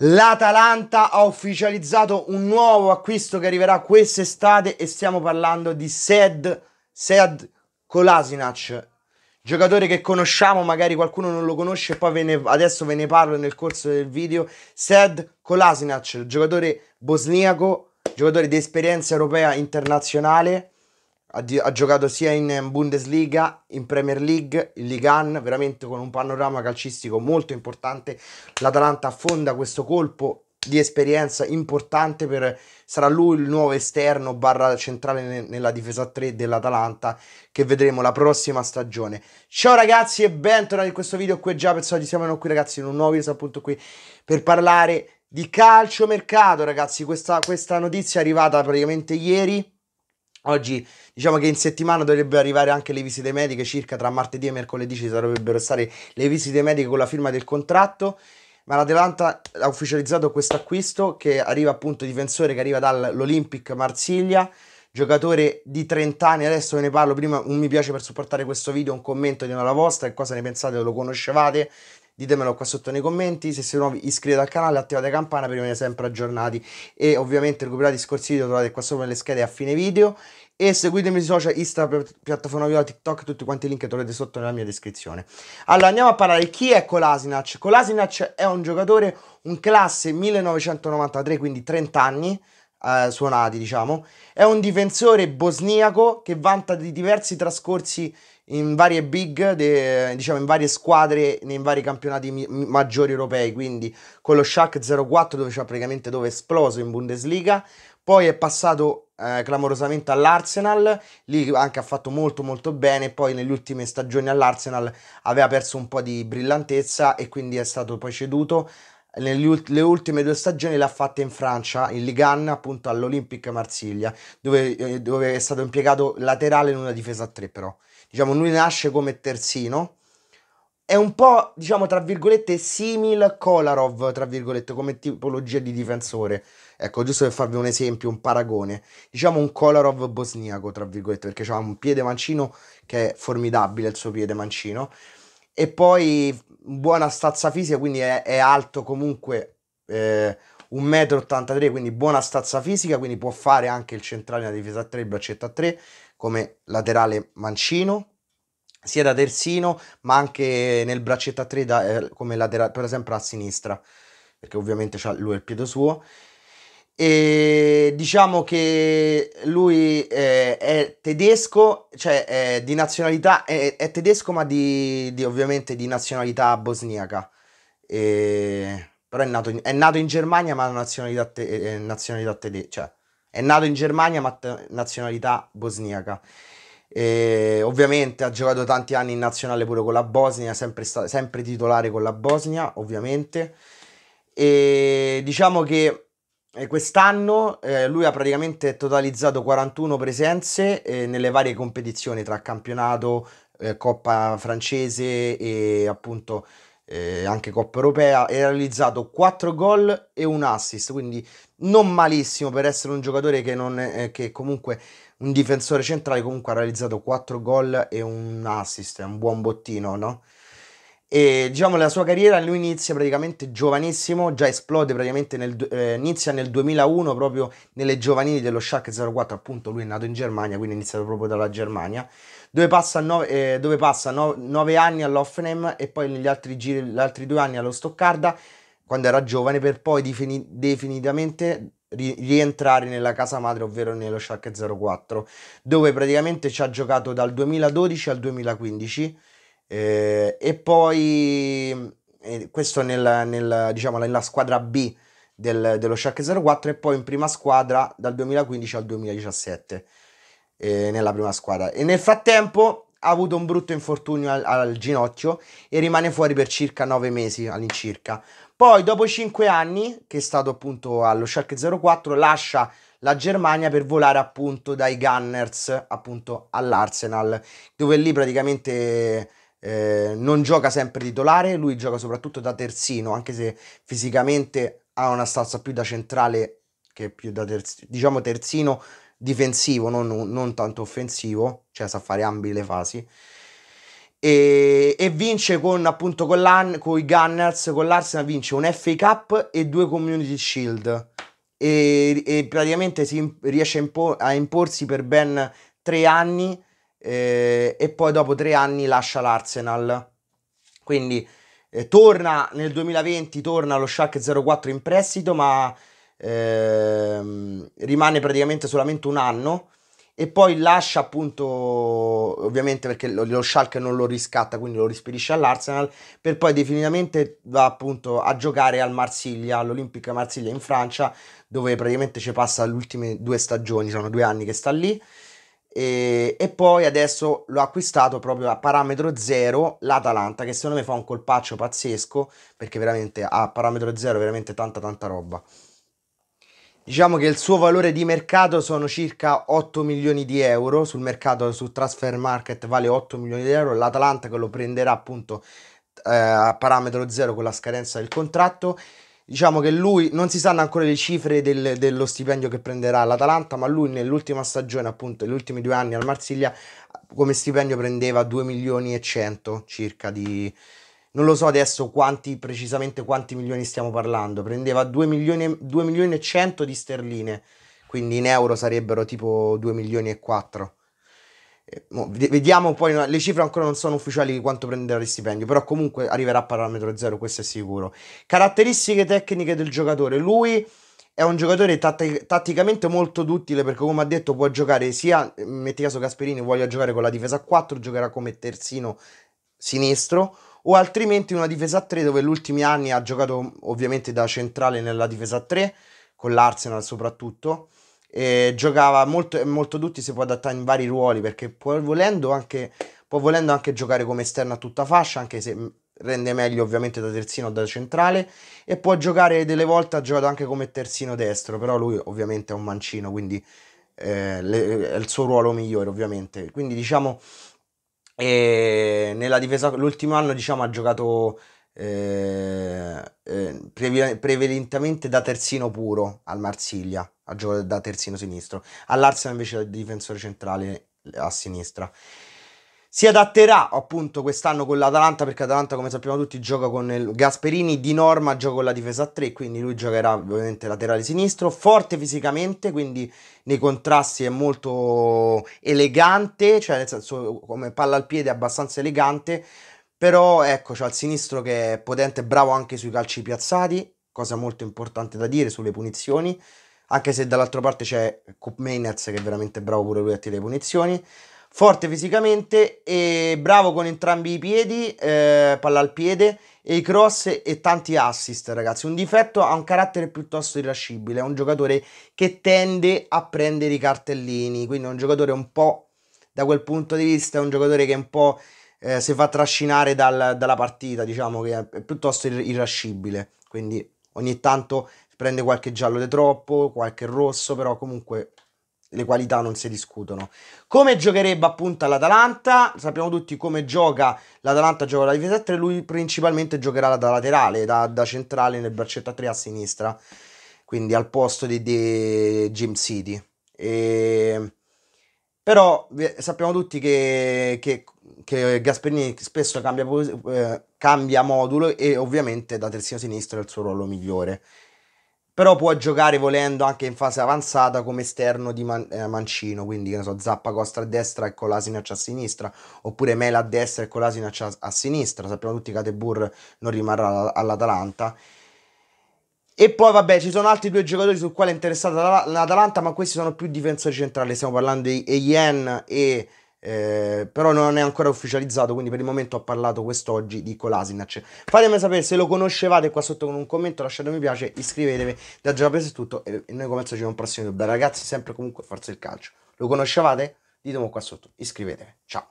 L'Atalanta ha ufficializzato un nuovo acquisto che arriverà quest'estate e stiamo parlando di Sed, Sed Kolasinac, giocatore che conosciamo, magari qualcuno non lo conosce, e poi ve ne, adesso ve ne parlo nel corso del video. Sed Kolasinac, giocatore bosniaco, giocatore di esperienza europea internazionale ha, di- ha, giocato sia in Bundesliga, in Premier League, in Ligue 1, veramente con un panorama calcistico molto importante. L'Atalanta affonda questo colpo di esperienza importante per sarà lui il nuovo esterno barra centrale ne- nella difesa 3 dell'Atalanta che vedremo la prossima stagione ciao ragazzi e bentornati in questo video qui già per oggi siamo qui ragazzi in un nuovo video appunto qui per parlare di calcio mercato ragazzi questa, questa notizia è arrivata praticamente ieri Oggi diciamo che in settimana dovrebbero arrivare anche le visite mediche, circa tra martedì e mercoledì ci dovrebbero stare le visite mediche con la firma del contratto, ma l'Atalanta ha ufficializzato questo acquisto che arriva appunto difensore che arriva dall'Olympic Marsiglia, giocatore di 30 anni, adesso ve ne parlo prima, un mi piace per supportare questo video, un commento di una la vostra, e cosa ne pensate, lo conoscevate, ditemelo qua sotto nei commenti, se siete nuovi iscrivetevi al canale, attivate la campana per rimanere sempre aggiornati e ovviamente recuperate i scorsi video, trovate qua sopra nelle schede a fine video e seguitemi sui social, Instagram, piattaforma video, TikTok, tutti quanti i link trovate sotto nella mia descrizione. Allora andiamo a parlare chi è Kolasinac. Kolasinac è un giocatore, un classe 1993, quindi 30 anni, eh, suonati diciamo, è un difensore bosniaco che vanta di diversi trascorsi in varie big, de, diciamo in varie squadre, nei vari campionati mi, maggiori europei, quindi con lo Schalke 04 dove, c'è praticamente dove è esploso in Bundesliga, poi è passato eh, clamorosamente all'Arsenal, lì anche ha fatto molto molto bene, poi nelle ultime stagioni all'Arsenal aveva perso un po' di brillantezza e quindi è stato poi ceduto le ultime due stagioni l'ha fatta in Francia, in Ligue 1, appunto all'Olympique Marsiglia, dove, eh, dove, è stato impiegato laterale in una difesa a tre però diciamo, lui nasce come terzino, è un po', diciamo, tra virgolette, simil Kolarov, tra virgolette, come tipologia di difensore. Ecco, giusto per farvi un esempio, un paragone. Diciamo un Kolarov bosniaco, tra virgolette, perché ha un piede mancino che è formidabile, il suo piede mancino. E poi buona stazza fisica, quindi è, è alto comunque eh, 1,83 m, quindi buona stazza fisica, quindi può fare anche il centrale nella difesa a 3, il braccetto a 3 come laterale mancino, sia da terzino ma anche nel braccetto a tre da, eh, come laterale, per esempio a sinistra, perché ovviamente c'ha lui il piede suo. E diciamo che lui eh, è tedesco, cioè è di nazionalità, è, è tedesco ma di, di, ovviamente di nazionalità bosniaca. E, però è nato, in, è nato in Germania ma ha nazionalità, te, eh, nazionalità tedesca, cioè è nato in Germania ma nazionalità bosniaca. E ovviamente ha giocato tanti anni in nazionale pure con la Bosnia, sempre, sta- sempre titolare con la Bosnia, ovviamente. E diciamo che eh, quest'anno eh, lui ha praticamente totalizzato 41 presenze eh, nelle varie competizioni tra campionato, eh, Coppa francese e appunto eh, anche Coppa Europea, e ha realizzato 4 gol e un assist, quindi non malissimo per essere un giocatore che, non è, eh, che comunque un difensore centrale comunque ha realizzato 4 gol e un assist, è un buon bottino, no? E diciamo la sua carriera lui inizia praticamente giovanissimo, già esplode praticamente nel, eh, inizia nel 2001 proprio nelle giovanili dello Schalke 04, appunto lui è nato in Germania, quindi è iniziato proprio dalla Germania, dove passa 9 eh, dove passa no, nove anni all'Offenheim e poi negli altri, giri, gli altri due anni allo Stoccarda quando era giovane per poi defini, definitivamente rientrare nella casa madre, ovvero nello Schalke 04, dove praticamente ci ha giocato dal 2012 al 2015 eh, e poi eh, questo nel, nel, diciamo, nella squadra B del, dello Shark 04 e poi in prima squadra dal 2015 al 2017 eh, nella prima squadra e nel frattempo ha avuto un brutto infortunio al, al ginocchio e rimane fuori per circa 9 mesi all'incirca poi dopo 5 anni che è stato appunto allo Shark 04 lascia la Germania per volare appunto dai Gunners appunto all'Arsenal dove lì praticamente eh, non gioca sempre titolare, lui gioca soprattutto da terzino, anche se fisicamente ha una stanza più da centrale che più da terzino, diciamo terzino difensivo, non, non tanto offensivo, cioè sa fare ambi le fasi. E, e, vince con appunto con, l'an, con i Gunners, con l'Arsenal vince un FA Cup e due Community Shield e, e praticamente si riesce a, impor, a imporsi per ben tre anni eh, e poi dopo tre anni lascia l'Arsenal. Quindi eh, torna nel 2020, torna allo Shark 04 in prestito, ma ehm, rimane praticamente solamente un anno e poi lascia appunto, ovviamente perché lo, lo Schalke non lo riscatta, quindi lo rispedisce all'Arsenal, per poi definitivamente va appunto a giocare al Marsiglia, all'Olympique Marsiglia in Francia, dove praticamente ci passa le ultime due stagioni, sono due anni che sta lì. E, e, poi adesso l'ho acquistato proprio a parametro zero l'Atalanta che secondo me fa un colpaccio pazzesco perché veramente a parametro zero veramente tanta tanta roba diciamo che il suo valore di mercato sono circa 8 milioni di euro sul mercato su transfer market vale 8 milioni di euro l'Atalanta che lo prenderà appunto eh, a parametro zero con la scadenza del contratto diciamo che lui non si sanno ancora le cifre del, dello stipendio che prenderà l'Atalanta, ma lui nell'ultima stagione, appunto, negli ultimi due anni al Marsiglia, come stipendio prendeva 2 milioni e 100 circa di... Non lo so adesso quanti, precisamente quanti milioni stiamo parlando, prendeva 2 milioni, 2 milioni e 100 di sterline, quindi in euro sarebbero tipo 2 milioni e 4. Eh, vediamo poi, le cifre ancora non sono ufficiali di quanto prenderà di stipendio, però comunque arriverà a parametro zero, questo è sicuro. Caratteristiche tecniche del giocatore. Lui è un giocatore tatti- tatticamente molto duttile perché come ha detto può giocare sia, metti caso Gasperini voglia giocare con la difesa a 4, giocherà come terzino sinistro, o altrimenti una difesa a 3 dove negli ultimi anni ha giocato ovviamente da centrale nella difesa a 3, con l'Arsenal soprattutto eh, giocava molto, molto tutti si può adattare in vari ruoli perché può volendo, anche, può volendo anche giocare come esterno a tutta fascia, anche se rende meglio ovviamente da terzino o da centrale e può giocare delle volte ha giocato anche come terzino destro però lui ovviamente è un mancino quindi eh, le, è il suo ruolo migliore ovviamente quindi diciamo eh, nella difesa l'ultimo anno diciamo ha giocato eh, eh prevalentemente da terzino puro al Marsiglia, a giocare da terzino sinistro, all'Arsenal invece da difensore centrale a sinistra. Si adatterà appunto quest'anno con l'Atalanta perché l'Atalanta come sappiamo tutti gioca con il Gasperini, di norma gioca con la difesa a 3, quindi lui giocherà ovviamente laterale sinistro, forte fisicamente, quindi nei contrasti è molto elegante, cioè nel senso come palla al piede è abbastanza elegante, però ecco, c'è il sinistro che è potente e bravo anche sui calci piazzati, cosa molto importante da dire sulle punizioni, anche se dall'altra parte c'è Coop Mainers che è veramente bravo pure lui a tirare le punizioni. Forte fisicamente e bravo con entrambi i piedi, eh, palla al piede e i cross e tanti assist, ragazzi. Un difetto ha un carattere piuttosto irascibile, è un giocatore che tende a prendere i cartellini, quindi è un giocatore un po' da quel punto di vista, è un giocatore che un po' eh, si fa trascinare dal, dalla partita, diciamo che è piuttosto irrascibile, quindi ogni tanto prende qualche giallo di troppo, qualche rosso, però comunque le qualità non si discutono. Come giocherebbe appunto l'Atalanta? Sappiamo tutti come gioca l'Atalanta, gioca la difesa 3, lui principalmente giocherà da laterale, da, da centrale nel braccetto a 3 a sinistra, quindi al posto di, di Jim City. E però sappiamo tutti che, che, che Gasperini spesso cambia, eh, cambia, modulo e ovviamente da terzino sinistro è il suo ruolo migliore. Però può giocare volendo anche in fase avanzata come esterno di man, eh, mancino, quindi che ne so, Zappa Costa a destra e Colasinac a sinistra, oppure Mela a destra e Colasinac a, a sinistra. Sappiamo tutti che Atebur non rimarrà all'Atalanta. E poi, vabbè, ci sono altri due giocatori sul quale è interessata l'Atalanta, ma questi sono più difensori centrali. Stiamo parlando di Eien e. Eh, però non è ancora ufficializzato, quindi per il momento ho parlato quest'oggi di Kolasinac. Fatemi sapere se lo conoscevate qua sotto con un commento, lasciate un mi piace, iscrivetevi. Da Giappeso è tutto e noi come al ci un prossimo video. Ragazzi, sempre comunque forza il calcio. Lo conoscevate? Ditemi qua sotto, iscrivetevi. Ciao.